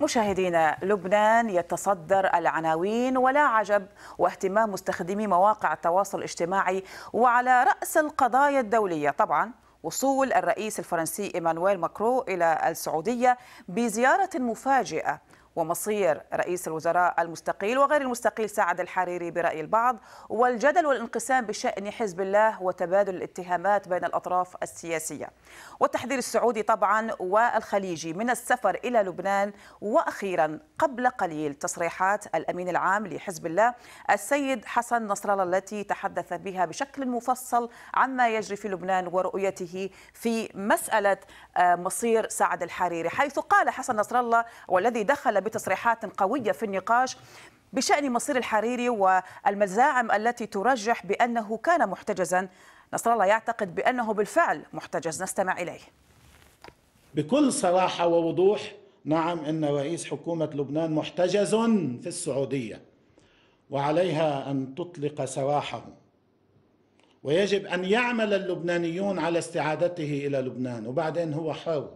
مشاهدينا لبنان يتصدر العناوين ولا عجب واهتمام مستخدمي مواقع التواصل الاجتماعي وعلى رأس القضايا الدولية طبعا وصول الرئيس الفرنسي إيمانويل ماكرو إلى السعودية بزيارة مفاجئة ومصير رئيس الوزراء المستقيل وغير المستقيل سعد الحريري برأي البعض والجدل والانقسام بشأن حزب الله وتبادل الاتهامات بين الأطراف السياسية والتحذير السعودي طبعا والخليجي من السفر إلى لبنان وأخيرا قبل قليل تصريحات الأمين العام لحزب الله السيد حسن نصر الله التي تحدث بها بشكل مفصل عما يجري في لبنان ورؤيته في مسألة آه، مصير سعد الحريري حيث قال حسن نصر الله والذي دخل بتصريحات قوية في النقاش بشأن مصير الحريري والمزاعم التي ترجح بأنه كان محتجزا نصر الله يعتقد بأنه بالفعل محتجز نستمع إليه بكل صراحة ووضوح نعم إن رئيس حكومة لبنان محتجز في السعودية وعليها أن تطلق سراحه ويجب أن يعمل اللبنانيون على استعادته إلى لبنان وبعدين هو حر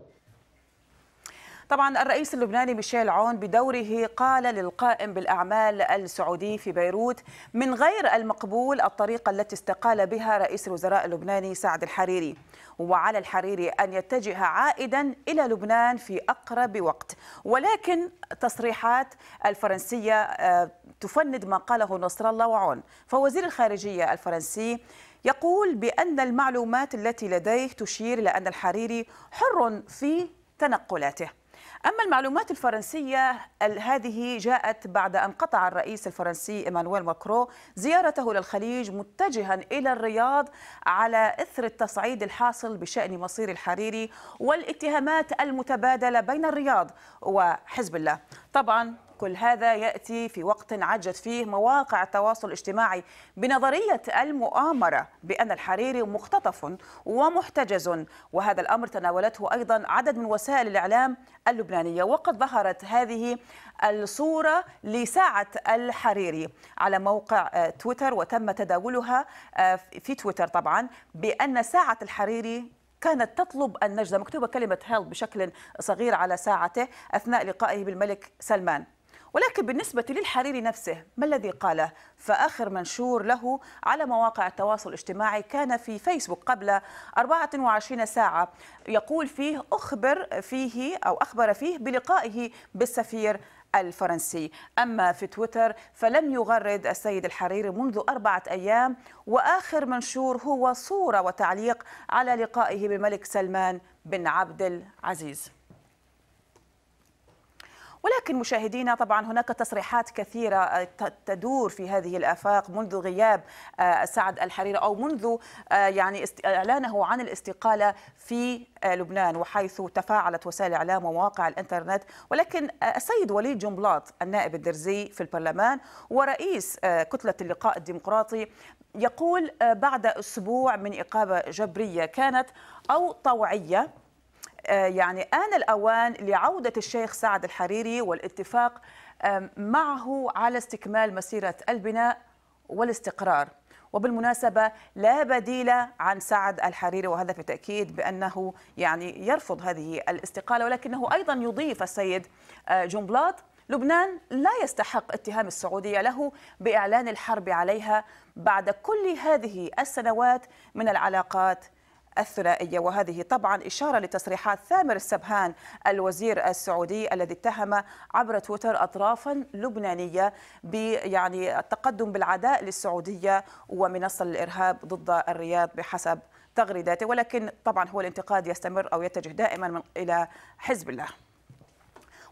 طبعا الرئيس اللبناني ميشيل عون بدوره قال للقائم بالأعمال السعودي في بيروت من غير المقبول الطريقة التي استقال بها رئيس الوزراء اللبناني سعد الحريري وعلى الحريري أن يتجه عائدا إلى لبنان في أقرب وقت ولكن تصريحات الفرنسية آه، تفند ما قاله نصر الله وعون فوزير الخارجية الفرنسي يقول بأن المعلومات التي لديه تشير إلى أن الحريري حر في تنقلاته أما المعلومات الفرنسية هذه جاءت بعد أن قطع الرئيس الفرنسي إيمانويل ماكرو زيارته للخليج متجها إلى الرياض على إثر التصعيد الحاصل بشأن مصير الحريري والاتهامات المتبادلة بين الرياض وحزب الله طبعا كل هذا يأتي في وقت عجت فيه مواقع التواصل الاجتماعي بنظرية المؤامرة بأن الحريري مختطف ومحتجز وهذا الأمر تناولته أيضا عدد من وسائل الإعلام اللبنانية وقد ظهرت هذه الصورة لساعة الحريري على موقع تويتر وتم تداولها آه، في تويتر طبعا بأن ساعة الحريري كانت تطلب النجدة مكتوبة كلمة هيل بشكل صغير على ساعته أثناء لقائه بالملك سلمان ولكن بالنسبة للحريري نفسه ما الذي قاله فآخر منشور له على مواقع التواصل الاجتماعي كان في فيسبوك قبل 24 ساعة يقول فيه أخبر فيه أو أخبر فيه بلقائه بالسفير الفرنسي أما في تويتر فلم يغرد السيد الحريري منذ أربعة أيام وآخر منشور هو صورة وتعليق على لقائه بالملك سلمان بن عبد العزيز لكن مشاهدينا طبعا هناك تصريحات كثيرة آه، تدور في هذه الآفاق منذ غياب آه، سعد الحريري أو منذ آه، يعني إعلانه عن الاستقالة في لبنان وحيث تفاعلت وسائل الإعلام ومواقع الإنترنت ولكن السيد وليد جنبلاط النائب الدرزي في البرلمان ورئيس كتلة اللقاء الديمقراطي يقول بعد أسبوع من إقامة جبرية كانت أو طوعية آه، يعني آن الأوان لعودة الشيخ سعد الحريري والاتفاق معه على استكمال مسيرة البناء والاستقرار وبالمناسبة لا بديل عن سعد الحريري وهذا بالتأكيد بأنه يعني يرفض هذه الاستقالة ولكنه أيضا يضيف السيد آه، جنبلاط لبنان لا يستحق اتهام السعودية له بإعلان الحرب عليها بعد كل هذه السنوات من العلاقات الثنائية وهذه طبعا إشارة لتصريحات ثامر السبهان الوزير السعودي الذي اتهم عبر تويتر أطرافا لبنانية يعني التقدم بالعداء للسعودية ومنصة الإرهاب ضد الرياض بحسب تغريداته ولكن طبعا هو الانتقاد يستمر أو يتجه دائما إلى حزب الله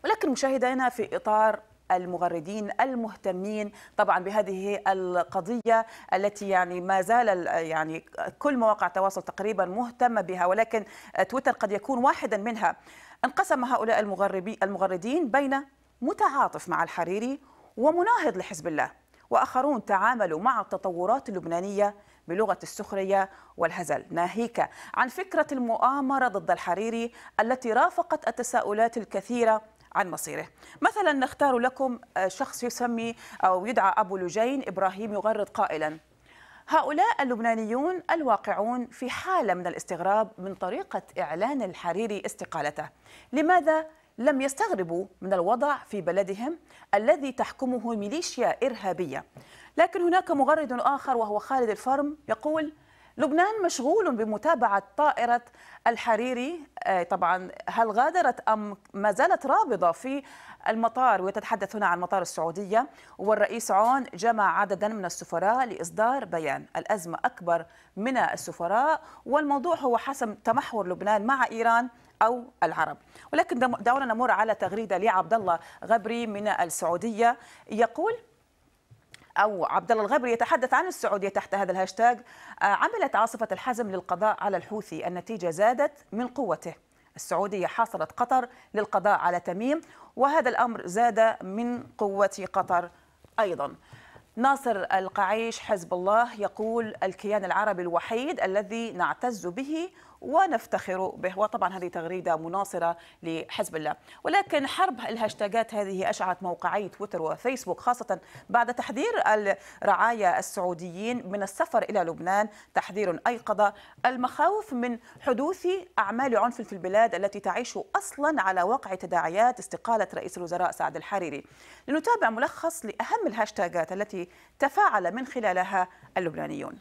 ولكن مشاهدينا في إطار المغردين المهتمين طبعا بهذه القضية التي يعني ما زال يعني كل مواقع التواصل تقريبا مهتمة بها ولكن تويتر قد يكون واحدا منها انقسم هؤلاء المغردين بين متعاطف مع الحريري ومناهض لحزب الله وآخرون تعاملوا مع التطورات اللبنانية بلغة السخرية والهزل ناهيك عن فكرة المؤامرة ضد الحريري التي رافقت التساؤلات الكثيرة عن مصيره مثلا نختار لكم آه، شخص يسمي أو يدعى أبو لجين إبراهيم يغرد قائلا هؤلاء اللبنانيون الواقعون في حالة من الاستغراب من طريقة إعلان الحريري استقالته لماذا لم يستغربوا من الوضع في بلدهم الذي تحكمه ميليشيا إرهابية لكن هناك مغرد آخر وهو خالد الفرم يقول لبنان مشغول بمتابعة طائرة الحريري آه، طبعا هل غادرت أم ما زالت رابضة في المطار وتتحدث هنا عن مطار السعودية والرئيس عون جمع عددا من السفراء لإصدار بيان الأزمة أكبر من السفراء والموضوع هو حسم تمحور لبنان مع إيران أو العرب ولكن دعونا نمر على تغريدة لعبد الله غبري من السعودية يقول او عبد الله الغبري يتحدث عن السعوديه تحت هذا الهاشتاج آه، عملت عاصفه الحزم للقضاء على الحوثي النتيجه زادت من قوته السعوديه حاصرت قطر للقضاء على تميم وهذا الامر زاد من قوه قطر ايضا ناصر القعيش حزب الله يقول الكيان العربي الوحيد الذي نعتز به ونفتخر به وطبعا هذه تغريدة مناصرة لحزب الله ولكن حرب الهاشتاجات هذه أشعت موقعي تويتر وفيسبوك خاصة بعد تحذير الرعايا السعوديين من السفر إلى لبنان تحذير أيقظ المخاوف من حدوث أعمال عنف في البلاد التي تعيش أصلا على وقع تداعيات استقالة رئيس الوزراء سعد الحريري لنتابع ملخص لأهم الهاشتاجات التي تفاعل من خلالها اللبنانيون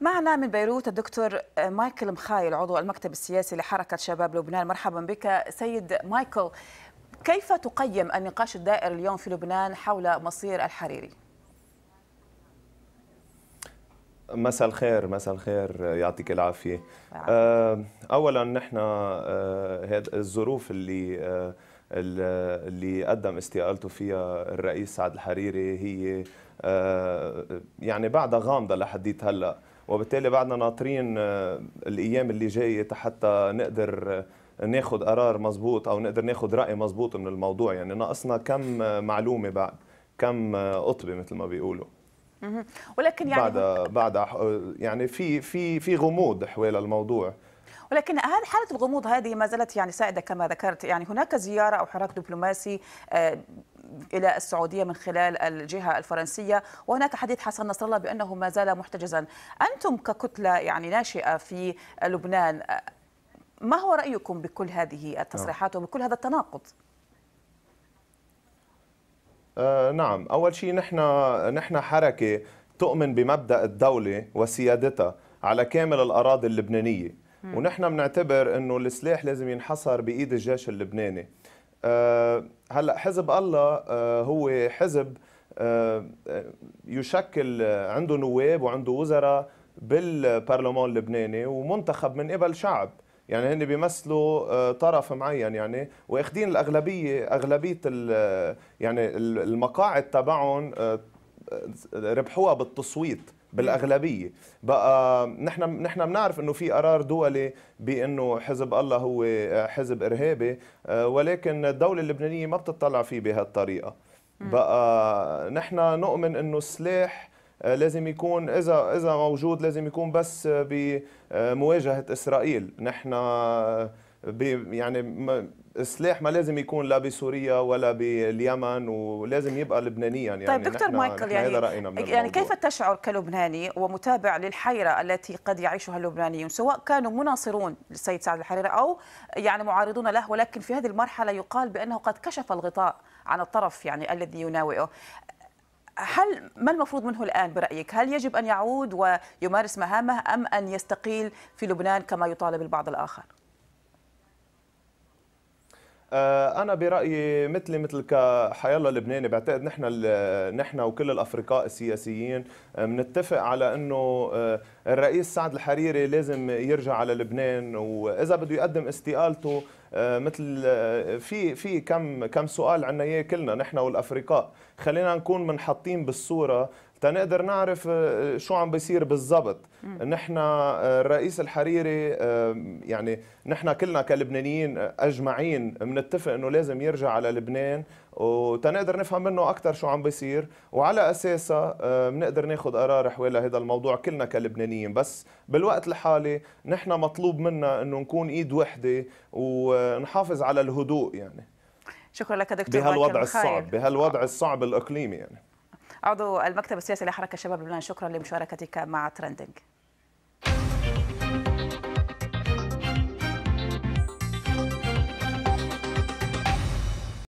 معنا من بيروت الدكتور آه، مايكل مخايل عضو المكتب السياسي لحركة شباب لبنان مرحبا بك سيد مايكل كيف تقيم النقاش الدائر اليوم في لبنان حول مصير الحريري؟ مساء الخير مساء الخير يعطيك العافية نعم. آه، أولا نحن آه، الظروف اللي اللي قدم استقالته فيها الرئيس سعد الحريري هي يعني بعدها غامضة لحديت هلأ وبالتالي بعدنا ناطرين آه، الايام اللي جايه حتى نقدر آه، ناخذ قرار مزبوط او نقدر ناخذ راي مزبوط من الموضوع يعني ناقصنا كم آه، معلومه بعد كم قطبه مثل ما بيقولوا ولكن يعني بعد بعد يعني في في في غموض حول الموضوع ولكن هذه حاله الغموض هذه ما زالت يعني سائده كما ذكرت يعني هناك زياره او حراك دبلوماسي آه، الى السعوديه من خلال الجهه الفرنسيه وهناك حديث حسن نصر الله بانه ما زال محتجزا انتم ككتله يعني ناشئه في لبنان آه، ما هو رايكم بكل هذه التصريحات نعم. وبكل هذا التناقض آه نعم اول شيء نحن نحن حركه تؤمن بمبدا الدوله وسيادتها على كامل الاراضي اللبنانيه ونحن بنعتبر انه السلاح لازم ينحصر بايد الجيش اللبناني آه، هلا حزب الله آه، هو حزب آه، يشكل عنده نواب وعنده وزراء بالبرلمان اللبناني ومنتخب من قبل شعب يعني هن بيمثلوا طرف معين يعني واخذين الاغلبيه اغلبيه يعني المقاعد تبعهم ربحوها بالتصويت بالاغلبيه بقى نحن نحن بنعرف انه في قرار دولي بانه حزب الله هو آه، حزب ارهابي آه، ولكن الدوله اللبنانيه ما بتطلع فيه بهالطريقه بقى نحن نؤمن انه السلاح آه، لازم يكون اذا اذا موجود لازم يكون بس بمواجهه اسرائيل نحن يعني السلاح ما لازم يكون لا بسوريا ولا باليمن ولازم يبقى لبنانيا يعني طيب دكتور مايكل يعني, يعني, يعني كيف تشعر كلبناني ومتابع للحيرة التي قد يعيشها اللبنانيون سواء كانوا مناصرون للسيد سعد الحريري أو يعني معارضون له ولكن في هذه المرحلة يقال بأنه قد كشف الغطاء عن الطرف يعني الذي يناوئه هل ما المفروض منه الآن برأيك هل يجب أن يعود ويمارس مهامه أم أن يستقيل في لبنان كما يطالب البعض الآخر آه، انا برايي مثلي مثل الله اللبناني بعتقد نحن نحن وكل الافرقاء السياسيين بنتفق آه، على انه آه، الرئيس سعد الحريري لازم يرجع على لبنان واذا بده يقدم استقالته مثل في في كم كم سؤال عنا اياه كلنا نحن والافرقاء خلينا نكون منحطين بالصوره تنقدر نعرف آه، آه، شو عم بيصير بالضبط نحن آه، الرئيس الحريري يعني نحن كلنا كلبنانيين اجمعين بنتفق انه لازم يرجع على لبنان وتنقدر نفهم منه اكثر شو عم بيصير وعلى اساسها بنقدر ناخذ قرار حول هذا الموضوع كلنا كلبنانيين بس بالوقت الحالي نحن مطلوب منا انه نكون ايد وحده ونحافظ على الهدوء يعني شكرا لك دكتور بهالوضع الصعب بهالوضع الصعب الاقليمي يعني عضو المكتب السياسي لحركه شباب لبنان شكرا لمشاركتك مع ترندنج